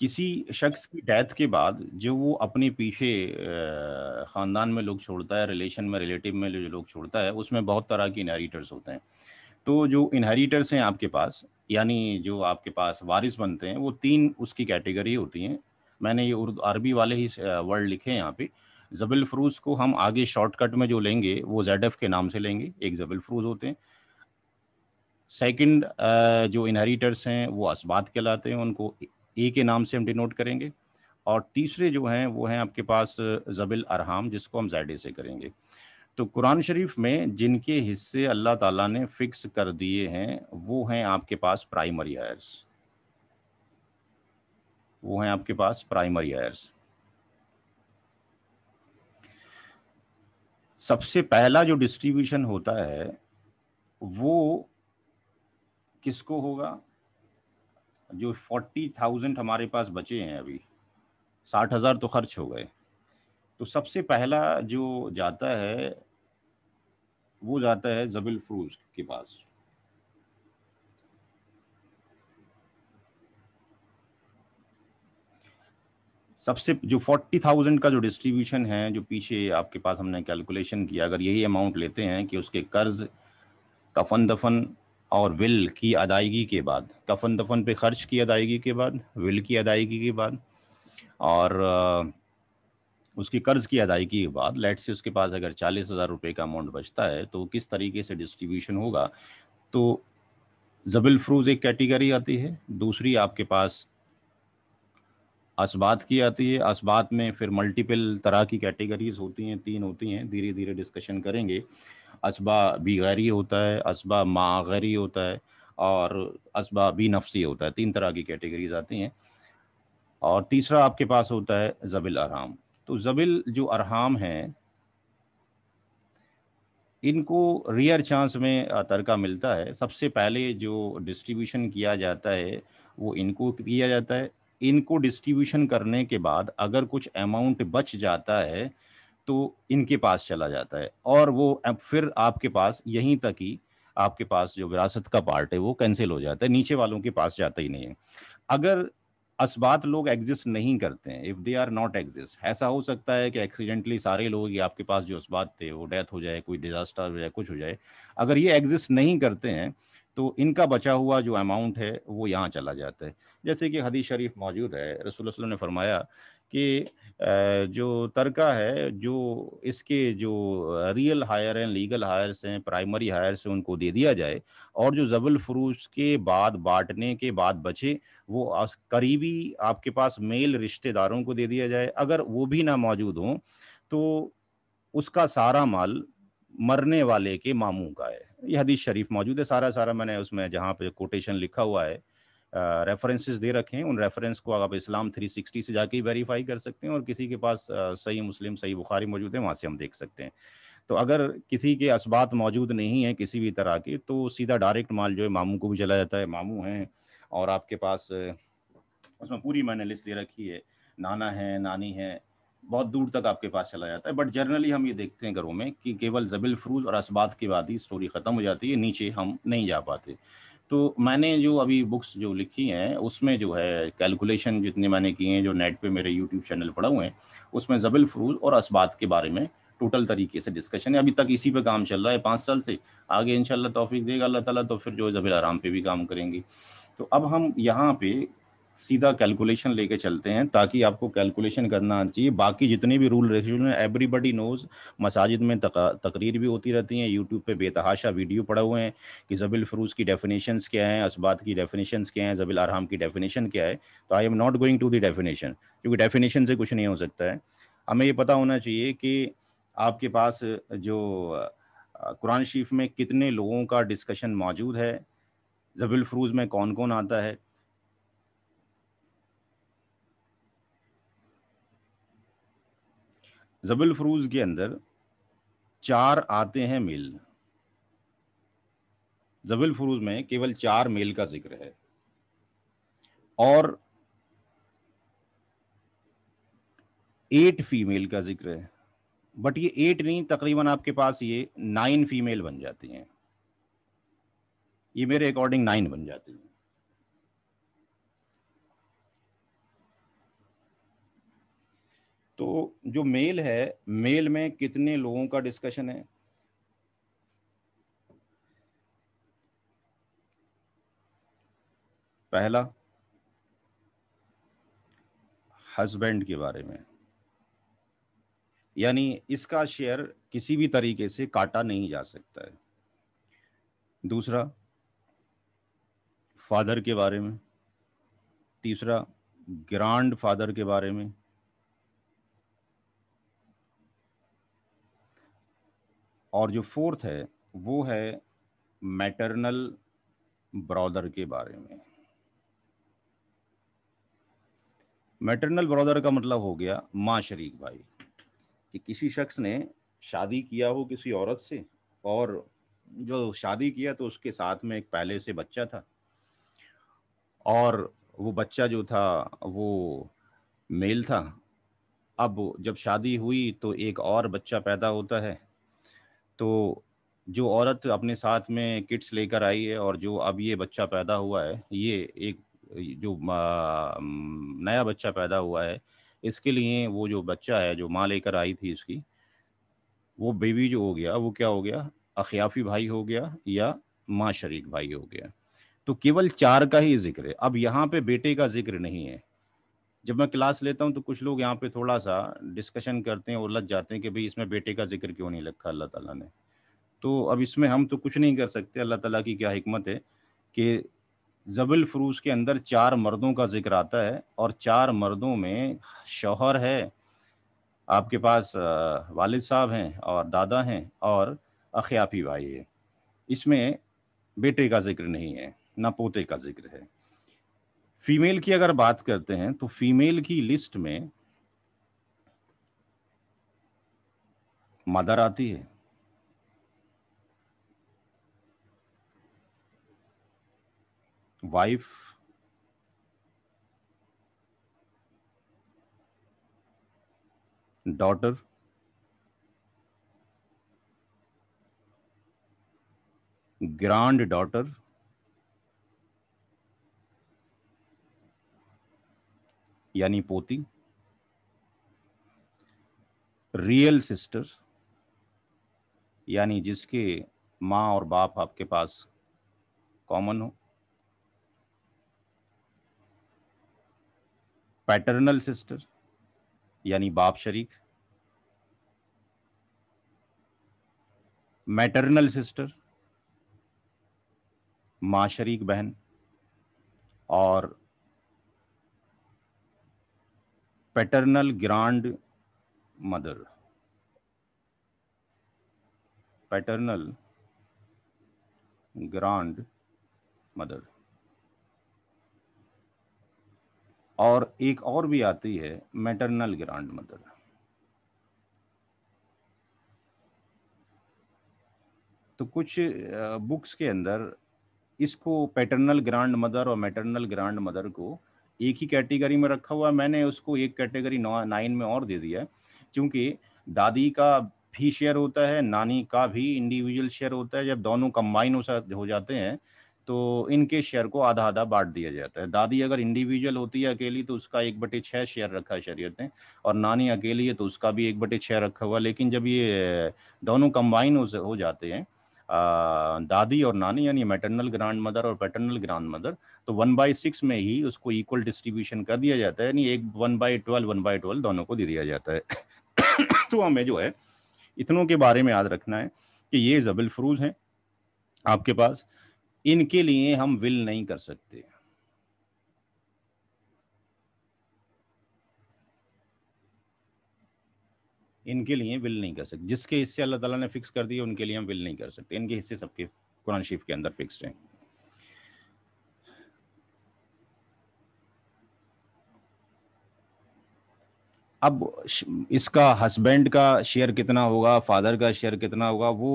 किसी शख्स की डेथ के बाद जो वो अपने पीछे ख़ानदान में लोग छोड़ता है रिलेशन में रिलेटिव में जो लोग छोड़ता है उसमें बहुत तरह के इनहेरिटर्स होते हैं तो जो इनहेरिटर्स हैं आपके पास यानी जो आपके पास वारिस बनते हैं वो तीन उसकी कैटेगरी होती हैं मैंने ये उर्दू अरबी वाले ही वर्ड लिखे हैं यहाँ पे जबल फ्रूज को हम आगे शॉर्टकट में जो लेंगे वो जेड एफ के नाम से लेंगे एक जबल फ्रूज होते हैं सेकंड जो इनहेरिटर्स हैं वो इस्बात कहलाते हैं उनको ए के नाम से हम डिनोट करेंगे और तीसरे जो हैं वो हैं आपके पास जबिल अरहम जिसको हम जायडे से करेंगे तो कुरान शरीफ में जिनके हिस्से अल्लाह ताला ने फिक्स कर दिए हैं वो हैं आपके पास प्राइमरी आयर्स वो हैं आपके पास प्राइमरी आयर्स सबसे पहला जो डिस्ट्रीब्यूशन होता है वो किसको होगा जो फोर्टी थाउजेंड हमारे पास बचे हैं अभी साठ हज़ार तो खर्च हो गए तो सबसे पहला जो जाता है वो जाता है जबिल फ्रूज के पास सबसे जो फोर्टी थाउजेंड का जो डिस्ट्रीब्यूशन है जो पीछे आपके पास हमने कैलकुलेशन किया अगर यही अमाउंट लेते हैं कि उसके कर्ज कफन दफन और विल की अदायगी के बाद कफन दफन पे खर्च की अदायगी के बाद विल की अदायगी के बाद और उसकी कर्ज की अदायगी के बाद लेट से उसके पास अगर चालीस हज़ार रुपये का अमाउंट बचता है तो किस तरीके से डिस्ट्रीब्यूशन होगा तो जबिल फ्रूज एक कैटेगरी आती है दूसरी आपके पास असबात की आती है असबात में फिर मल्टीपल तरह की कैटेगरीज होती हैं तीन होती हैं धीरे धीरे डिस्कशन करेंगे असबा गैरी होता है असबा मागरी होता है और असबा बी नफसी होता है तीन तरह की कैटेगरीज आती हैं और तीसरा आपके पास होता है जबिल अरहाम तो जबिल जो अरहम हैं इनको रियर चांस में तड़का मिलता है सबसे पहले जो डिस्ट्रीब्यूशन किया जाता है वो इनको किया जाता है इनको डिस्ट्रीब्यूशन करने के बाद अगर कुछ अमाउंट बच जाता है तो इनके पास चला जाता है और वो अब फिर आपके पास यहीं तक ही आपके पास जो विरासत का पार्ट है वो कैंसिल हो जाता है नीचे वालों के पास जाता ही नहीं है अगर असबात लोग एग्जिस्ट नहीं करते हैं if they are not exist ऐसा हो सकता है कि एक्सीडेंटली सारे लोग आपके पास जो असबात थे वो डेथ हो जाए कोई डिजास्टर हो जाए कुछ हो जाए अगर ये एग्जिस्ट नहीं करते हैं तो इनका बचा हुआ जो अमाउंट है वो यहाँ चला जाता है जैसे कि हदीस शरीफ मौजूद है रसूल ने फरमाया कि जो तरका है जो इसके जो रियल हायर हैं लीगल हायर्स हैं प्राइमरी हायर्स हैं उनको दे दिया जाए और जो जबल फ्रूज के बाद बांटने के बाद बचे वो करीबी आपके पास मेल रिश्तेदारों को दे दिया जाए अगर वो भी ना मौजूद हों तो उसका सारा माल मरने वाले के मामू का है यह हदीस शरीफ मौजूद है सारा सारा मैंने उसमें जहाँ पे कोटेशन लिखा हुआ है रेफरेंसेस दे रखे हैं उन रेफरेंस को आप इस्लाम 360 से जाके ही वेरीफाई कर सकते हैं और किसी के पास सही मुस्लिम सही बुखारी मौजूद है वहाँ से हम देख सकते हैं तो अगर किसी के असबात मौजूद नहीं है किसी भी तरह के तो सीधा डायरेक्ट माल जो है मामू को भी चला जाता है मामू हैं और आपके पास उसमें पूरी मैंने लिस्ट दे रखी है नाना है नानी है बहुत दूर तक आपके पास चला जाता है बट जनरली हम ये देखते हैं घरों में कि केवल जबिल फ्रूज और के बाद ही स्टोरी ख़त्म हो जाती है नीचे हम नहीं जा पाते तो मैंने जो अभी बुक्स जो लिखी हैं उसमें जो है कैलकुलेशन जितने मैंने किए हैं जो नेट पे मेरे यूट्यूब चैनल पड़ा हुए हैं उसमें जबल फ्रूज और इस्बात के बारे में टोटल तरीके से डिस्कशन है अभी तक इसी पे काम चल रहा है पाँच साल से आगे इन तोफीक देगा अल्लाह ताला तो फिर जो है जबिल आराम पे भी काम करेंगे तो अब हम यहाँ पे सीधा कैलकुलेशन लेके चलते हैं ताकि आपको कैलकुलेशन करना चाहिए बाकी जितने भी रूल रेगुलेशन एवरीबडी नोज मसाजिद में तक, तकरीर भी होती रहती हैं यूट्यूब पे बेतहाशा वीडियो पड़े हुए हैं कि जबिल फ्रूज की डेफिनेशन क्या हैं इसबात की डेफिनेशन क्या हैं जबिल आराम की डेफिनेशन क्या है तो I am not going to the definition क्योंकि डेफिनेशन से कुछ नहीं हो सकता है हमें ये पता होना चाहिए कि आपके पास जो कुरान शरीफ में कितने लोगों का डिस्कशन मौजूद है जबिल फ्रूज में कौन कौन आता है जबल फ्रूज के अंदर चार आते हैं मेल जबल फ्रूज में केवल चार मेल का जिक्र है और एट फीमेल का जिक्र है बट ये एट नहीं तकरीबन आपके पास ये नाइन फीमेल बन जाती हैं ये मेरे अकॉर्डिंग नाइन बन जाती हैं तो जो मेल है मेल में कितने लोगों का डिस्कशन है पहला हस्बैंड के बारे में यानी इसका शेयर किसी भी तरीके से काटा नहीं जा सकता है दूसरा फादर के बारे में तीसरा ग्रांड फादर के बारे में और जो फोर्थ है वो है मैटरनल ब्रदर के बारे में मैटरनल ब्रदर का मतलब हो गया माँ शरीक भाई कि किसी शख्स ने शादी किया हो किसी औरत से और जो शादी किया तो उसके साथ में एक पहले से बच्चा था और वो बच्चा जो था वो मेल था अब जब शादी हुई तो एक और बच्चा पैदा होता है तो जो औरत अपने साथ में किट्स लेकर आई है और जो अब ये बच्चा पैदा हुआ है ये एक जो नया बच्चा पैदा हुआ है इसके लिए वो जो बच्चा है जो माँ लेकर आई थी इसकी वो बेबी जो हो गया वो क्या हो गया अखियाफी भाई हो गया या माँ शरीक भाई हो गया तो केवल चार का ही जिक्र है अब यहाँ पे बेटे का जिक्र नहीं है जब मैं क्लास लेता हूँ तो कुछ लोग यहाँ पे थोड़ा सा डिस्कशन करते हैं और लग जाते हैं कि भाई इसमें बेटे का जिक्र क्यों नहीं रखा अल्लाह ताला ने तो अब इसमें हम तो कुछ नहीं कर सकते अल्लाह ताला की क्या हमत है कि जबल फ्रूज के अंदर चार मर्दों का जिक्र आता है और चार मर्दों में शौहर है आपके पास वालिद साहब हैं और दादा हैं और अखियापी भाई है इसमें बेटे का जिक्र नहीं है ना पोते का जिक्र है फीमेल की अगर बात करते हैं तो फीमेल की लिस्ट में मदर आती है वाइफ डॉटर ग्रांड डॉटर यानी पोती रियल सिस्टर यानी जिसके माँ और बाप आपके पास कॉमन हो पैटर्नल सिस्टर यानी बाप शरीक मैटर्नल सिस्टर माँ शरीक बहन और paternal grandmother paternal grandmother और एक और भी आती है मैटरनल ग्रांड मदर तो कुछ बुक्स के अंदर इसको पैटर्नल ग्रांड मदर और मैटरनल ग्रांड मदर को एक ही कैटेगरी में रखा हुआ है मैंने उसको एक कैटेगरी नाइन में और दे दिया है क्योंकि दादी का भी शेयर होता है नानी का भी इंडिविजुअल शेयर होता है जब दोनों कम्बाइन हो जाते हैं तो इनके शेयर को आधा आधा बांट दिया जाता है दादी अगर इंडिविजुअल होती है अकेली तो उसका एक बटे छः शेयर रखा है शरीयत ने और नानी अकेली है तो उसका भी एक बटे छः रखा हुआ लेकिन जब ये दोनों कम्बाइन हो जाते हैं दादी और नानी यानी मैटरनल ग्रांड मदर और पैटर्नल ग्रांड मदर तो वन बाई सिक्स में ही उसको इक्वल डिस्ट्रीब्यूशन कर दिया जाता है यानी एक one by twelve one by twelve दोनों को दे दिया जाता है तो हमें जो है इतनों के बारे में याद रखना है कि ये जबल फ्रूज हैं आपके पास इनके लिए हम विल नहीं कर सकते इनके लिए विल नहीं कर सकते जिसके हिस्से अल्लाह ताला ने फिक्स कर दिए उनके लिए हम विल नहीं कर सकते इनके हिस्से सबके कुरान शरीफ के अंदर फिक्स्ड हैं अब इसका हस्बैंड का शेयर कितना होगा फादर का शेयर कितना होगा वो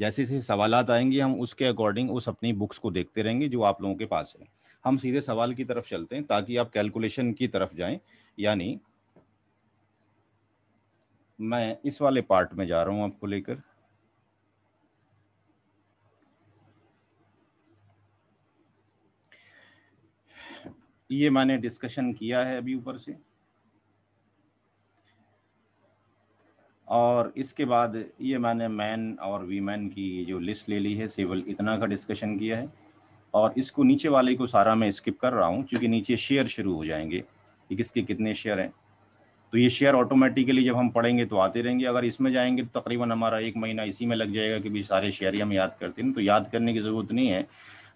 जैसे जैसे सवाल आएंगे हम उसके अकॉर्डिंग उस अपनी बुक्स को देखते रहेंगे जो आप लोगों के पास है हम सीधे सवाल की तरफ चलते हैं ताकि आप कैलकुलेशन की तरफ जाएं यानी मैं इस वाले पार्ट में जा रहा हूं आपको लेकर ये मैंने डिस्कशन किया है अभी ऊपर से और इसके बाद ये मैंने मैन और वीमेन की जो लिस्ट ले ली है सिविल इतना का डिस्कशन किया है और इसको नीचे वाले को सारा मैं स्किप कर रहा हूँ क्योंकि नीचे शेयर शुरू हो जाएंगे कि किसके कितने शेयर हैं तो ये शेयर ऑटोमेटिकली जब हम पढ़ेंगे तो आते रहेंगे अगर इसमें जाएंगे तो तकरीबन हमारा एक महीना इसी में लग जाएगा कि भी सारे शेयर ही हम याद करते हैं तो याद करने की ज़रूरत नहीं है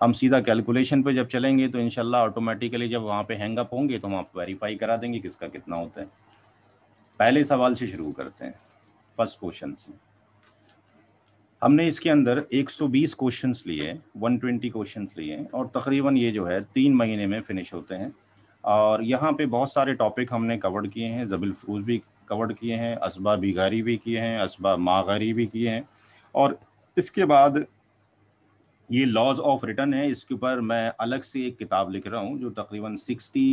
हम सीधा कैलकुलेशन पे जब चलेंगे तो इनशाला ऑटोमेटिकली जब वहाँ पे हैंगअप होंगे तो हम आप वेरीफाई करा देंगे किसका कितना होता है पहले सवाल से शुरू करते हैं फर्स्ट क्वेश्चन से हमने इसके अंदर 120 क्वेश्चंस लिए 120 क्वेश्चंस लिए और तकरीबन ये जो है तीन महीने में फिनिश होते हैं और यहाँ पे बहुत सारे टॉपिक हमने कवर किए हैं जबिल फ्रूज भी कवर किए हैं इसबा बिगारी भी किए हैं इसबा मागारी भी किए हैं और इसके बाद ये लॉज ऑफ रिटर्न है इसके ऊपर मैं अलग से एक किताब लिख रहा हूँ जो तकरीबन सिक्सटी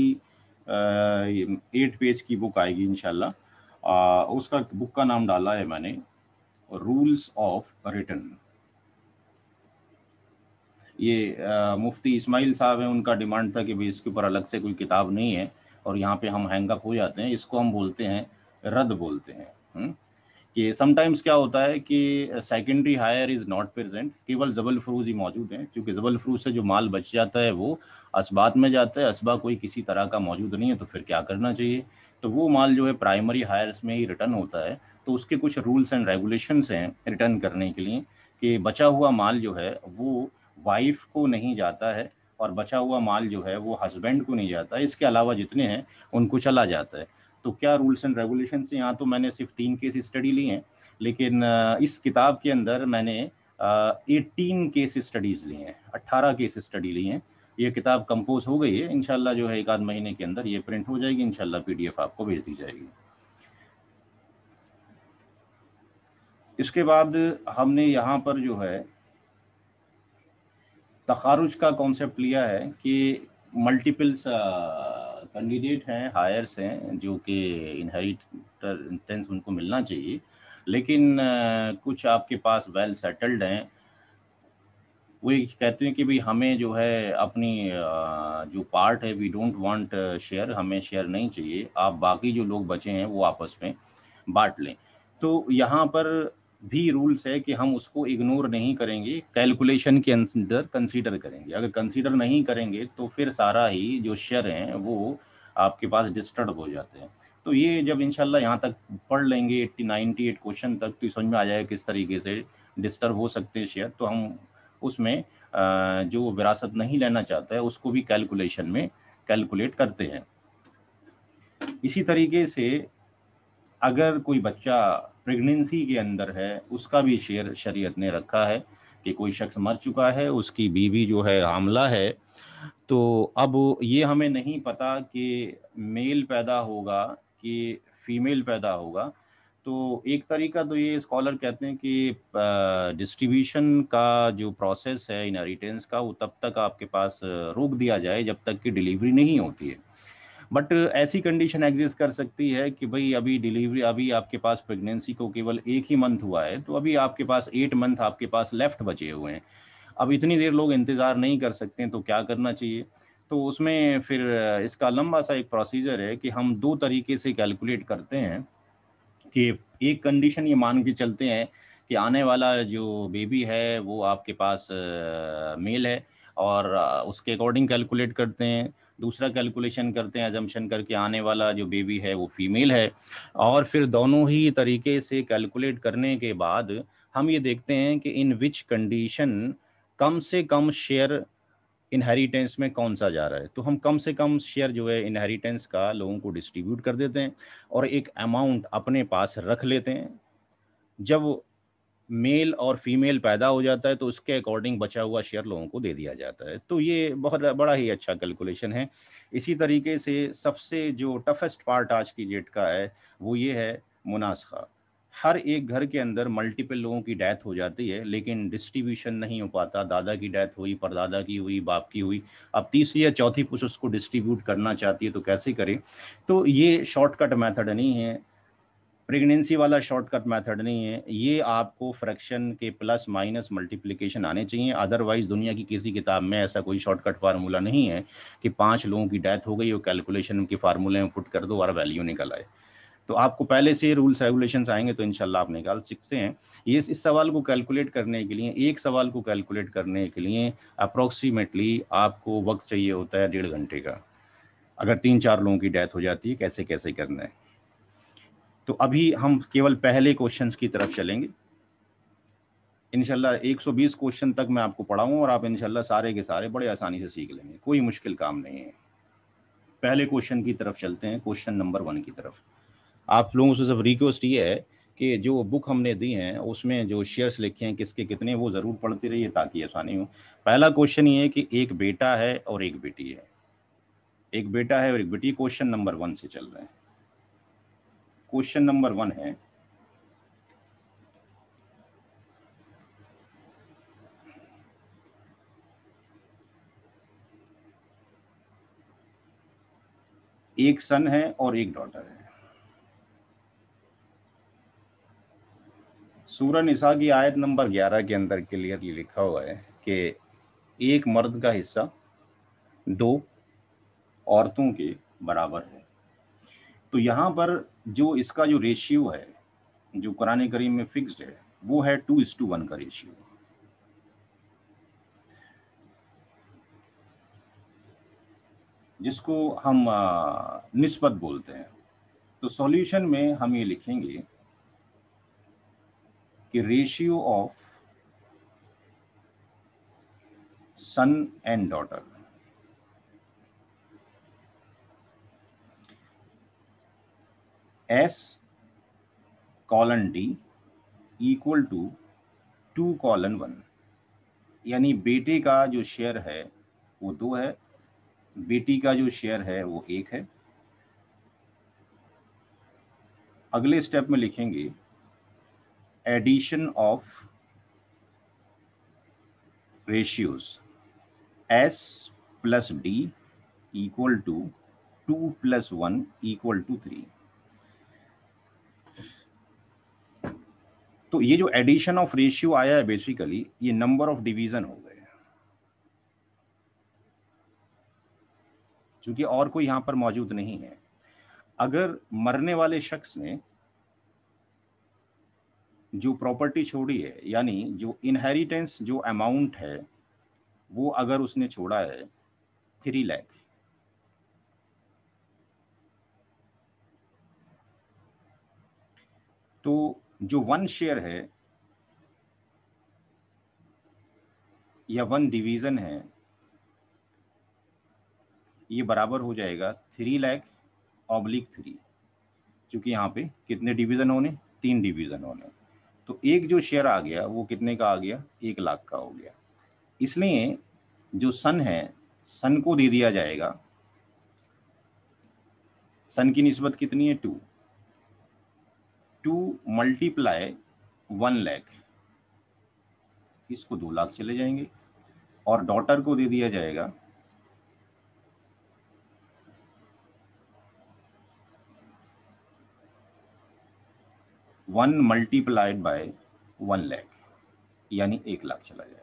एट पेज की बुक आएगी इन उसका बुक का नाम डाला है मैंने रूल्स ऑफ रिटर्न ये आ, मुफ्ती इस्माइल साहब हैं उनका डिमांड था कि भाई इसके ऊपर अलग से कोई किताब नहीं है और यहाँ पे हम हैंगअप हो जाते हैं इसको हम बोलते हैं रद्द बोलते हैं कि समटाइम्स क्या होता है कि secondary heir is not present केवल जबल फ्रूज ही मौजूद हैं क्योंकि जबल फ्रूज से जो माल बच जाता है वो असबात में जाता है असबा कोई किसी तरह का मौजूद नहीं है तो फिर क्या करना चाहिए तो वो माल जो है प्राइमरी हायर्स में ही रिटर्न होता है तो उसके कुछ रूल्स एंड रेगुलेशंस हैं रिटर्न करने के लिए कि बचा हुआ माल जो है वो वाइफ को नहीं जाता है और बचा हुआ माल जो है वो हस्बैंड को नहीं जाता है इसके अलावा जितने हैं उनको चला जाता है तो क्या रूल्स एंड रेगुलेशन से यहाँ तो मैंने सिर्फ तीन केस स्टडी ली हैं लेकिन इस किताब के अंदर मैंने एटीन केस स्टडीज़ ली हैं अट्ठारह केस स्टडी ली हैं ये किताब कंपोज हो गई है इनशाला जो है एक आध महीने के अंदर ये प्रिंट हो जाएगी इनशाला पी आपको भेज दी जाएगी इसके बाद हमने यहाँ पर जो है तखारुज का कॉन्सेप्ट लिया है कि मल्टीपल्स कैंडिडेट हैं हायर्स हैं जो कि इनहेरिटेंस उनको मिलना चाहिए लेकिन कुछ आपके पास वेल सेटल्ड हैं वो कहते हैं कि भाई हमें जो है अपनी जो पार्ट है वी डोंट वांट शेयर हमें शेयर नहीं चाहिए आप बाकी जो लोग बचे हैं वो आपस में बांट लें तो यहाँ पर भी रूल्स है कि हम उसको इग्नोर नहीं करेंगे कैलकुलेशन के अंदर कंसीडर करेंगे अगर कंसीडर नहीं करेंगे तो फिर सारा ही जो शेयर हैं वो आपके पास डिस्टर्ब हो जाते हैं तो ये जब इंशाल्लाह यहाँ तक पढ़ लेंगे एट्टी नाइन्टी एट क्वेश्चन तक तो समझ में आ जाएगा किस तरीके से डिस्टर्ब हो सकते हैं शेयर तो हम उसमें जो विरासत नहीं लेना चाहता है उसको भी कैलकुलेशन में कैलकुलेट करते हैं इसी तरीके से अगर कोई बच्चा प्रेगनेंसी के अंदर है उसका भी शेयर शरीयत ने रखा है कि कोई शख्स मर चुका है उसकी बीवी जो है आमला है तो अब ये हमें नहीं पता कि मेल पैदा होगा कि फीमेल पैदा होगा तो एक तरीका तो ये स्कॉलर कहते हैं कि डिस्ट्रीब्यूशन का जो प्रोसेस है इनहेरिटेंस का वो तब तक आपके पास रोक दिया जाए जब तक कि डिलीवरी नहीं होती है बट uh, ऐसी कंडीशन एग्जिस्ट कर सकती है कि भाई अभी डिलीवरी अभी आपके पास प्रेगनेंसी को केवल एक ही मंथ हुआ है तो अभी आपके पास एट मंथ आपके पास लेफ्ट बचे हुए हैं अब इतनी देर लोग इंतज़ार नहीं कर सकते तो क्या करना चाहिए तो उसमें फिर uh, इसका लंबा सा एक प्रोसीजर है कि हम दो तरीके से कैलकुलेट करते हैं कि एक कंडीशन ये मान के चलते हैं कि आने वाला जो बेबी है वो आपके पास मेल uh, है और उसके अकॉर्डिंग कैलकुलेट करते हैं दूसरा कैलकुलेशन करते हैं एजम्पन करके आने वाला जो बेबी है वो फीमेल है और फिर दोनों ही तरीके से कैलकुलेट करने के बाद हम ये देखते हैं कि इन विच कंडीशन कम से कम शेयर इनहेरिटेंस में कौन सा जा रहा है तो हम कम से कम शेयर जो है इनहेरिटेंस का लोगों को डिस्ट्रीब्यूट कर देते हैं और एक अमाउंट अपने पास रख लेते हैं जब मेल और फीमेल पैदा हो जाता है तो उसके अकॉर्डिंग बचा हुआ शेयर लोगों को दे दिया जाता है तो ये बहुत बड़ा ही अच्छा कैलकुलेशन है इसी तरीके से सबसे जो टफेस्ट पार्ट आज की डेट का है वो ये है मुनासखा हर एक घर के अंदर मल्टीपल लोगों की डेथ हो जाती है लेकिन डिस्ट्रीब्यूशन नहीं हो पाता दादा की डेथ हुई परदादा की हुई बाप की हुई अब तीसरी या चौथी पुश उसको डिस्ट्रीब्यूट करना चाहती है तो कैसे करें तो ये शॉर्टकट मेथड नहीं है प्रेगनेंसी वाला शॉर्टकट मेथड नहीं है ये आपको फ्रैक्शन के प्लस माइनस मल्टीप्लिकेशन आने चाहिए अदरवाइज दुनिया की किसी किताब में ऐसा कोई शॉर्टकट फार्मूला नहीं है कि पाँच लोगों की डेथ हो गई और कैलकुलेशन के फार्मूले में पुट कर दो और वैल्यू निकल आए तो आपको पहले से रूल्स रेगुलेशन आएंगे तो इनशाला आप निकाल सीखते हैं ये इस सवाल को कैलकुलेट करने के लिए एक सवाल को कैलकुलेट करने के लिए अप्रॉक्सीमेटली आपको वक्त चाहिए होता है डेढ़ घंटे का अगर तीन चार लोगों की डेथ हो जाती है कैसे कैसे करना है तो अभी हम केवल पहले क्वेश्चन की तरफ चलेंगे इनशाला 120 क्वेश्चन तक मैं आपको पढ़ाऊँ और आप इनशाला सारे के सारे बड़े आसानी से सीख लेंगे कोई मुश्किल काम नहीं है पहले क्वेश्चन की तरफ चलते हैं क्वेश्चन नंबर वन की तरफ आप लोगों से सब रिक्वेस्ट ये है कि जो बुक हमने दी है उसमें जो शेयर्स लिखे हैं किसके कितने वो ज़रूर पढ़ते रहिए ताकि आसानी हो पहला क्वेश्चन ये है कि एक बेटा है और एक बेटी है एक बेटा है और एक बेटी क्वेश्चन नंबर वन से चल रहे हैं क्वेश्चन नंबर वन है एक सन है और एक डॉटर है सूरन निशा की आयत नंबर 11 के अंदर क्लियरली लिखा हुआ है कि एक मर्द का हिस्सा दो औरतों के बराबर है तो यहां पर जो इसका जो रेशियो है जो कुरान करीम में फिक्स्ड है वो है टू इस टू वन का रेशियो जिसको हम निस्बत बोलते हैं तो सॉल्यूशन में हम ये लिखेंगे कि ratio of son and daughter S colon D equal to two colon one यानी बेटे का जो शेयर है वो दो है बेटी का जो शेयर है वो एक है अगले स्टेप में लिखेंगे addition of ratios S plus D equal to two plus one equal to three तो ये जो एडिशन ऑफ रेशियो आया है बेसिकली ये नंबर ऑफ डिवीजन हो गए क्योंकि और कोई यहां पर मौजूद नहीं है अगर मरने वाले शख्स ने जो प्रॉपर्टी छोड़ी है यानी जो इनहेरिटेंस जो अमाउंट है वो अगर उसने छोड़ा है थ्री लैख तो जो वन शेयर है या वन डिवीजन है ये बराबर हो जाएगा थ्री लैख ऑब्लिक थ्री क्योंकि यहाँ पे कितने डिवीजन होने तीन डिवीजन होने तो एक जो शेयर आ गया वो कितने का आ गया एक लाख का हो गया इसलिए जो सन है सन को दे दिया जाएगा सन की नस्बत कितनी है two two multiply one lakh इसको दो लाख चले जाएंगे और डॉटर को दे दिया जाएगा one multiplied by one lakh यानी एक लाख चला जाएगा